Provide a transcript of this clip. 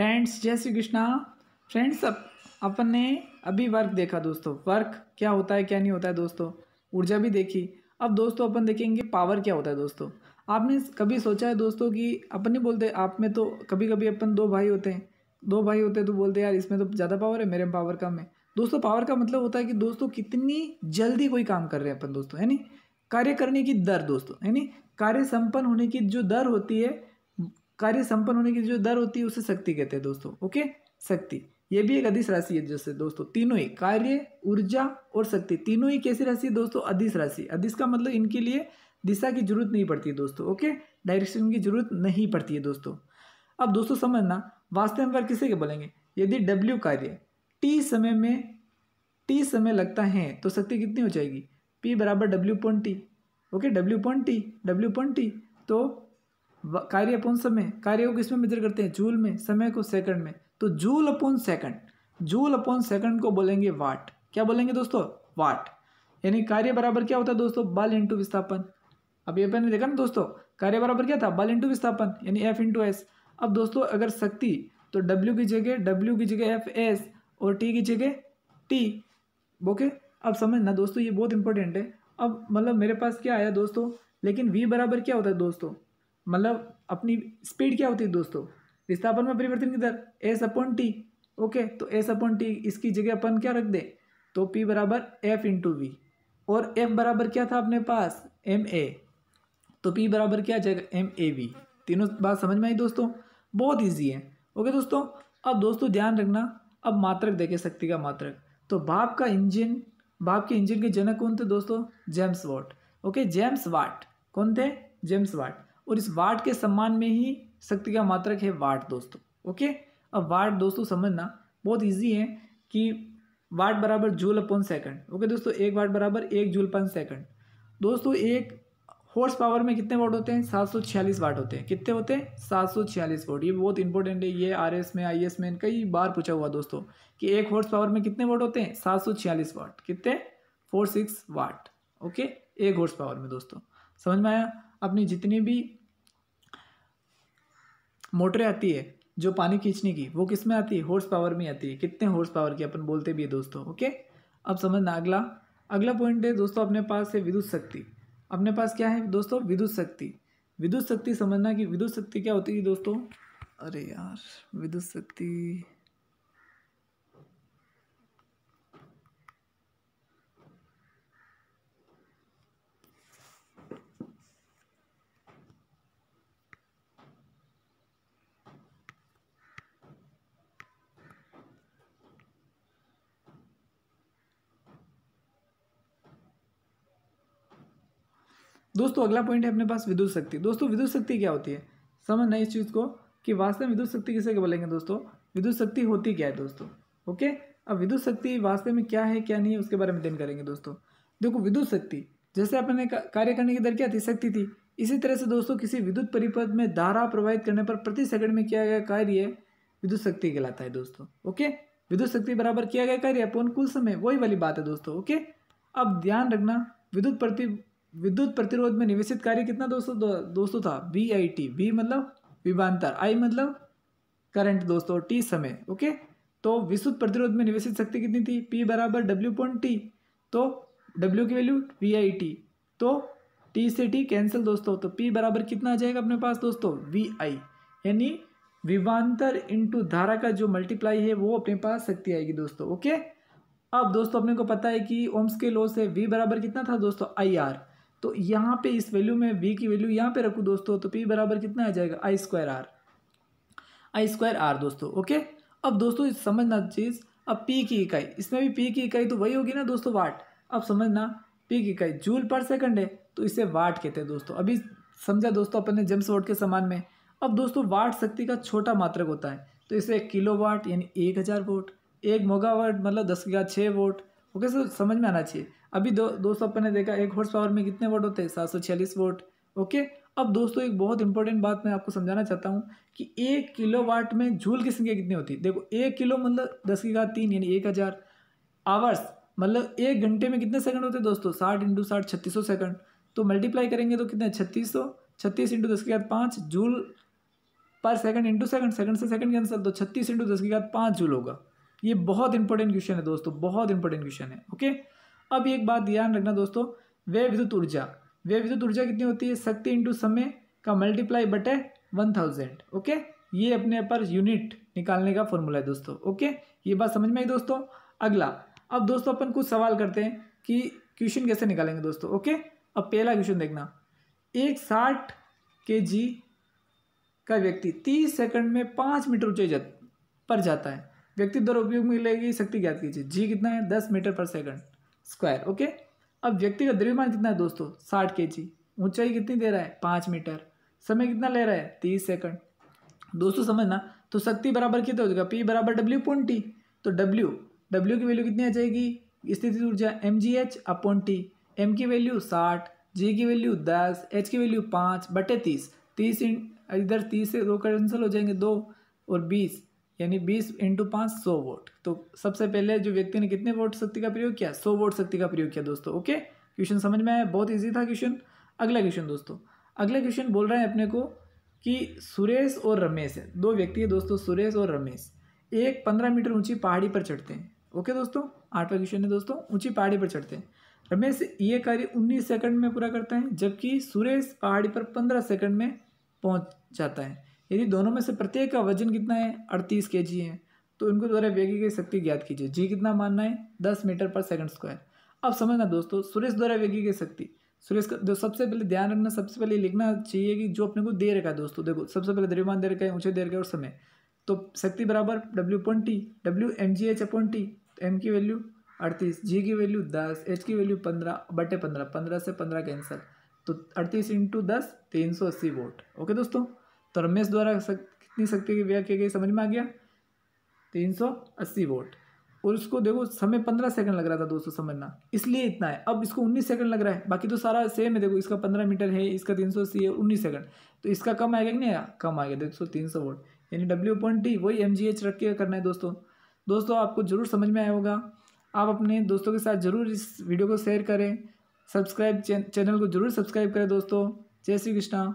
friends Jai Shri Krishna friends अप, अपन ने अभी वर्क देखा दोस्तों वर्क क्या होता है क्या नहीं होता है दोस्तों ऊर्जा भी देखी अब दोस्तों अपन देखेंगे पावर क्या होता है दोस्तों आपने कभी सोचा है दोस्तों कि अपन नहीं बोलते आप में तो कभी कभी अपन दो भाई होते हैं दो भाई होते हैं तो बोलते यार इसमें तो ज़्यादा पावर है मेरे में पावर कम है दोस्तों पावर का मतलब होता है कि दोस्तों कितनी जल्दी कोई काम कर रहे हैं अपन दोस्तों है नहीं कार्य करने की दर दोस्तों है नी कार्य संपन्न होने की जो दर होती है कार्य संपन्न होने की जो दर होती है उसे शक्ति कहते हैं दोस्तों ओके शक्ति ये भी एक अधिस राशि है जैसे दोस्तों तीनों ही कार्य ऊर्जा और शक्ति तीनों ही कैसी राशि है दोस्तों अधिस राशि अधिस का मतलब इनके लिए दिशा की जरूरत नहीं पड़ती है दोस्तों ओके डायरेक्शन की जरूरत नहीं पड़ती है दोस्तों अब दोस्तों समझना वास्तव में किसे के बोलेंगे यदि डब्ल्यू कार्य टी समय में टी समय लगता है तो शक्ति कितनी हो जाएगी पी बराबर W point T okay W point T W point T तो कार्य अपून समय कार्य को किसमें मेजर करते हैं जूल में समय को सेकंड में तो joule upon second joule upon second को बोलेंगे वाट क्या बोलेंगे दोस्तों वाट यानी कार्य बराबर क्या होता है दोस्तों बल इंटू विस्थापन अब ये पहले देखा ना दोस्तों कार्य बराबर क्या था बल इंटू विस्थापन यानी एफ इंटू एस अब दोस्तों अगर शक्ति तो डब्ल्यू की जगह डब्ल्यू की जगह एफ एस और टी की जगह टी ओके अब समझना दोस्तों ये बहुत इंपॉर्टेंट है अब मतलब मेरे पास क्या आया दोस्तों लेकिन वी बराबर क्या होता है दोस्तों मतलब अपनी स्पीड क्या होती है दोस्तों विस्थापन में परिवर्तन की दर एस अपॉन टी ओके तो एस अपॉन टी इसकी जगह अपन क्या रख दें तो पी बराबर एफ इंटू वी और एफ बराबर क्या था अपने पास एम ए तो पी बराबर क्या जाएगा एम ए वी तीनों बात समझ में आई दोस्तों बहुत ईजी है ओके दोस्तों अब दोस्तों ध्यान रखना अब मात्रक देखे शक्ति का मात्रक तो बाप का इंजन बाप के इंजन के जनक कौन थे दोस्तों James Watt okay James Watt कौन थे जेम्स वाट और इस वाट के सम्मान में ही शक्ति का मात्रक है वाट दोस्तों ओके अब वाट दोस्तों समझना बहुत ईजी है कि वाट बराबर जूल अपन सेकंड ओके दोस्तों एक वाट बराबर एक जूल पन सेकंड दोस्तों एक हॉर्स पावर में कितने वाट होते हैं सात सौ छियालीस वाट होते हैं कितने होते हैं सात सौ छियालीस वाट ये बहुत इंपॉर्टेंट है ये आर एस में आई एस में कई बार पूछा हुआ दोस्तों कि एक हॉर्स पावर में कितने वाट होते हैं सात सौ छियालीस वाट कितने फोर सिक्स वाट ओके एक हॉर्स पावर में दोस्तों समझ में आया अपनी जितनी भी मोटरें आती है जो पानी खींचने की वो किस में आती है हॉर्स पावर में आती है कितने हॉर्स पावर की अपन बोलते भी है दोस्तों ओके अब समझना अगला अगला पॉइंट है दोस्तों अपने पास है विद्युत शक्ति अपने पास क्या है दोस्तों विद्युत शक्ति विद्युत शक्ति समझना कि विद्युत शक्ति क्या होती है दोस्तों अरे यार विद्युत शक्ति दोस्तों अगला पॉइंट है अपने पास विद्युत शक्ति दोस्तों विद्युत शक्ति क्या होती है समझना इस चीज़ को कि वास्तव में विद्युत शक्ति किसे बोलेंगे दोस्तों विद्युत शक्ति होती क्या है दोस्तों ओके अब विद्युत शक्ति वास्तव में क्या है क्या नहीं है उसके बारे में अध्ययन करेंगे दोस्तों देखो विद्युत शक्ति जैसे अपने कार्य करने की दर क्या थी शक्ति थी इसी तरह से दोस्तों किसी विद्युत परिपथ में धारा प्रवाहित करने पर प्रति सेकंड में किया गया कार्य विद्युत शक्ति कहलाता है दोस्तों ओके विद्युत शक्ति बराबर किया गया कार्य अपोन कुल समय वही वाली बात है दोस्तों ओके अब ध्यान रखना विद्युत प्रति विद्युत प्रतिरोध में निवेशित कार्य कितना दोस्तों दो, दोस्तों था वी आई टी वी मतलब विभांतर आई मतलब करंट दोस्तों टी समय ओके तो विद्युत प्रतिरोध में निवेशित शक्ति कितनी थी पी बराबर डब्ल्यू पॉइंट टी तो डब्ल्यू की वैल्यू वी आई टी तो टी से टी कैंसिल दोस्तों तो पी बराबर कितना आ जाएगा अपने पास दोस्तों वी आई यानी विभांतर इंटू धारा का जो मल्टीप्लाई है वो अपने पास शक्ति आएगी दोस्तों ओके अब दोस्तों अपने को पता है कि ओम्स के लॉ से वी बराबर कितना था दोस्तों आई आर तो यहाँ पे इस वैल्यू में वी की वैल्यू यहाँ पे रखूँ दोस्तों तो पी बराबर कितना आ जाएगा I square R I square R दोस्तों ओके अब दोस्तों समझना चीज़ अब पी की इकाई इसमें भी पी की इकाई तो वही होगी ना दोस्तों वाट अब समझना पी की इकाई जूल पर सेकंड है तो इसे वाट कहते हैं दोस्तों अभी समझा दोस्तों अपन ने जेम्स वाट के समान में अब दोस्तों वाट शक्ति का छोटा मात्रक होता है तो इसे एक किलो वाट यानी एक हज़ार वोट एक मोगा वाट मतलब दस का छः वोट ओके सर समझ में आना चाहिए अभी दो दोस्तों अपन ने देखा एक हॉर्स पावर में कितने वोट होते हैं सात सौ छियालीस वोट ओके अब दोस्तों एक बहुत इंपॉर्टेंट बात मैं आपको समझाना चाहता हूँ कि एक किलो वाट में झूल की संख्या कितनी होती है देखो एक किलो मतलब दस की घात तीन यानी एक हज़ार आवर्स मतलब एक घंटे में कितने सेकंड होते हैं दोस्तों साठ इंटू साठ छत्तीस सौ सेकंड तो मल्टीप्लाई करेंगे तो कितने छत्तीस सौ छत्तीस इंटू दस की घात पाँच जूल पर सेकंड इंटू सेकंड सेकंड से सेकंड आंसर तो छत्तीस इंटू दस की घात पाँच जूल होगा ये बहुत इंपॉर्टेंट क्वेश्चन है दोस्तों बहुत इंपॉर्टेंट क्वेश्चन है ओके अब एक बात ध्यान रखना दोस्तों वे विद्युत ऊर्जा वे विद्युत ऊर्जा कितनी होती है शक्ति इंटू समय का मल्टीप्लाई बटे वन थाउजेंड ओके ये अपने पर यूनिट निकालने का फॉर्मूला है दोस्तों ओके ये बात समझ में आई दोस्तों अगला अब दोस्तों अपन कुछ सवाल करते हैं कि क्वेश्चन कैसे निकालेंगे दोस्तों ओके अब पहला क्वेश्चन देखना एक साठ के जी का व्यक्ति तीस सेकंड में पाँच मीटर ऊंचाई पर जाता है व्यक्ति द्वारा उपयोग में लेगी शक्ति ज्ञात कीजिए जी कितना है दस मीटर पर सेकंड स्क्वायर ओके अब व्यक्ति का द्रव्यमान कितना है दोस्तों साठ के जी ऊंचाई कितनी दे रहा है पाँच मीटर समय कितना ले रहा है तीस सेकंड दोस्तों समझना तो शक्ति बराबर कितना हो जाएगा पी बराबर डब्ल्यू पॉइंट टी तो डब्ल्यू डब्ल्यू की वैल्यू कितनी आ जाएगी स्थिति ऊर्जा M G H upon T M की वैल्यू साठ जी की वैल्यू दस एच की वैल्यू पाँच बटे तीस तीस इधर तीस से दो कैंसिल हो जाएंगे दो और बीस यानी बीस इंटू पाँच सौ वोट तो सबसे पहले जो व्यक्ति ने कितने वोट शक्ति का प्रयोग किया सौ वोट शक्ति का प्रयोग किया दोस्तों ओके क्वेश्चन समझ में आया बहुत ईजी था क्वेश्चन अगला क्वेश्चन दोस्तों अगला क्वेश्चन बोल रहे हैं अपने को कि सुरेश और रमेश है दो व्यक्ति है दोस्तों सुरेश और रमेश एक पंद्रह मीटर ऊंची पहाड़ी पर चढ़ते हैं ओके दोस्तों आठवां क्वेश्चन है दोस्तों ऊंची पहाड़ी पर चढ़ते हैं रमेश ये कार्य उन्नीस सेकंड में पूरा करता है जबकि सुरेश पहाड़ी पर पंद्रह सेकंड में पहुंच जाता है यदि दोनों में से प्रत्येक का वजन कितना है अड़तीस के जी है तो इनको द्वारा वेगी की शक्ति ज्ञात कीजिए जी कितना मानना है दस मीटर पर सेकंड स्क्वायर अब समझना दोस्तों सुरेश द्वारा व्यक्ति की शक्ति सुरेश का जो सबसे पहले ध्यान रखना सबसे पहले लिखना चाहिए कि जो अपने को दे रखा है दोस्तों देखो सबसे पहले द्रव्यमान दे रखा है ऊँचे दे रखा है और समय तो शक्ति बराबर W point T W M G H upon T M की वैल्यू अड़तीस जी की वैल्यू दस एच की वैल्यू पंद्रह बटे पंद्रह पंद्रह से पंद्रह कैंसिल तो अड़तीस इंटू दस तीन सौ अस्सी वोट ओके दोस्तों तो रमेश द्वारा सक, कितनी शक्ति की व्याख्या की गई समझ में आ गया तीन सौ अस्सी वोट और उसको देखो समय पंद्रह सेकंड लग रहा था दोस्तों समझना इसलिए इतना है अब इसको उन्नीस सेकंड लग रहा है बाकी तो सारा सेम है देखो इसका पंद्रह मीटर है इसका तीन सौ अस्सी है उन्नीस सेकंड तो इसका कम आएगा कि नहीं कम आएगा देखो तीन सौ वोट यानी डब्ल्यू पॉइंट टी वही एम जी एच रख के करना है दोस्तों दोस्तों आपको ज़रूर समझ में आया होगा आप अपने दोस्तों के साथ ज़रूर इस वीडियो को शेयर करें सब्सक्राइब चैनल को ज़रूर सब्सक्राइब करें दोस्तों जय श्री कृष्णा